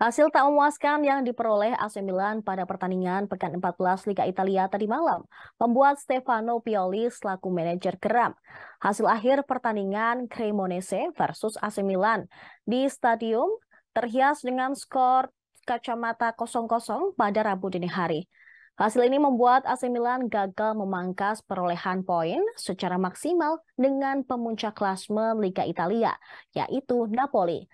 Hasil tak memuaskan yang diperoleh AC Milan pada pertandingan pekan 14 Liga Italia tadi malam membuat Stefano Pioli selaku manajer geram. Hasil akhir pertandingan Cremonese versus AC Milan di stadium terhias dengan skor kacamata 0-0 pada Rabu dini hari. Hasil ini membuat AC Milan gagal memangkas perolehan poin secara maksimal dengan pemuncak klasmen Liga Italia, yaitu Napoli.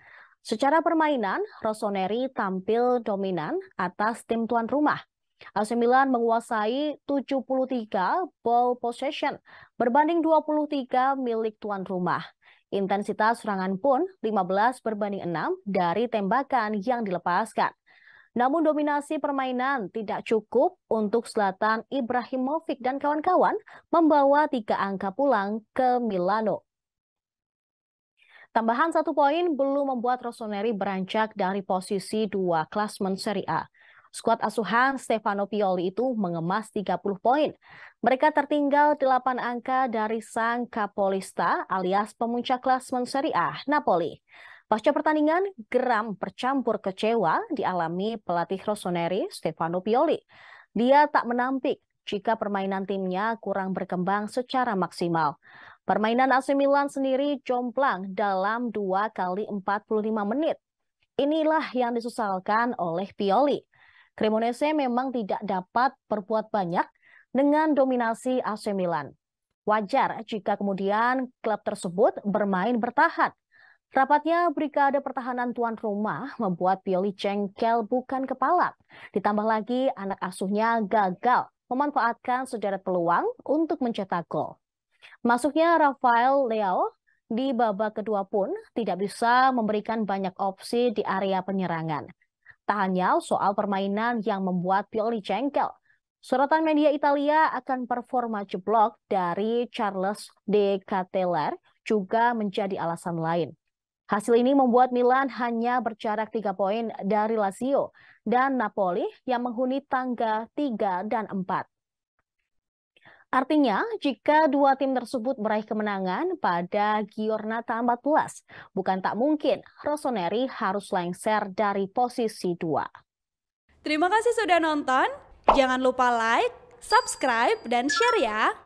Secara permainan, Rossoneri tampil dominan atas tim tuan rumah. AC Milan menguasai 73 ball possession berbanding 23 milik tuan rumah. Intensitas serangan pun 15 berbanding 6 dari tembakan yang dilepaskan. Namun dominasi permainan tidak cukup untuk Selatan Ibrahimovic dan kawan-kawan membawa tiga angka pulang ke Milano. Tambahan satu poin belum membuat Rossoneri beranjak dari posisi dua klasmen Serie A. Skuad asuhan Stefano Pioli itu mengemas 30 poin. Mereka tertinggal 8 angka dari sang Kapolista alias pemuncak klasmen Serie A, Napoli. Pasca pertandingan, geram bercampur kecewa dialami pelatih Rossoneri, Stefano Pioli. Dia tak menampik jika permainan timnya kurang berkembang secara maksimal. Permainan AC Milan sendiri jomplang dalam 2 kali 45 menit. Inilah yang disesalkan oleh Pioli. Cremonese memang tidak dapat berbuat banyak dengan dominasi AC Milan. Wajar jika kemudian klub tersebut bermain bertahan. Rapatnya brigade pertahanan tuan rumah membuat Pioli cengkel bukan kepala. Ditambah lagi anak asuhnya gagal memanfaatkan sederet peluang untuk mencetak gol. Masuknya Rafael Leao di babak kedua pun tidak bisa memberikan banyak opsi di area penyerangan. Tak hanya soal permainan yang membuat Pioli jengkel, sorotan media Italia akan performa jeblok dari Charles de Cateler juga menjadi alasan lain. Hasil ini membuat Milan hanya berjarak tiga poin dari Lazio dan Napoli yang menghuni tangga 3 dan 4. Artinya, jika dua tim tersebut meraih kemenangan pada Giornata 14, bukan tak mungkin Rossoneri harus lengser dari posisi dua. Terima kasih sudah nonton. Jangan lupa like, subscribe, dan share ya.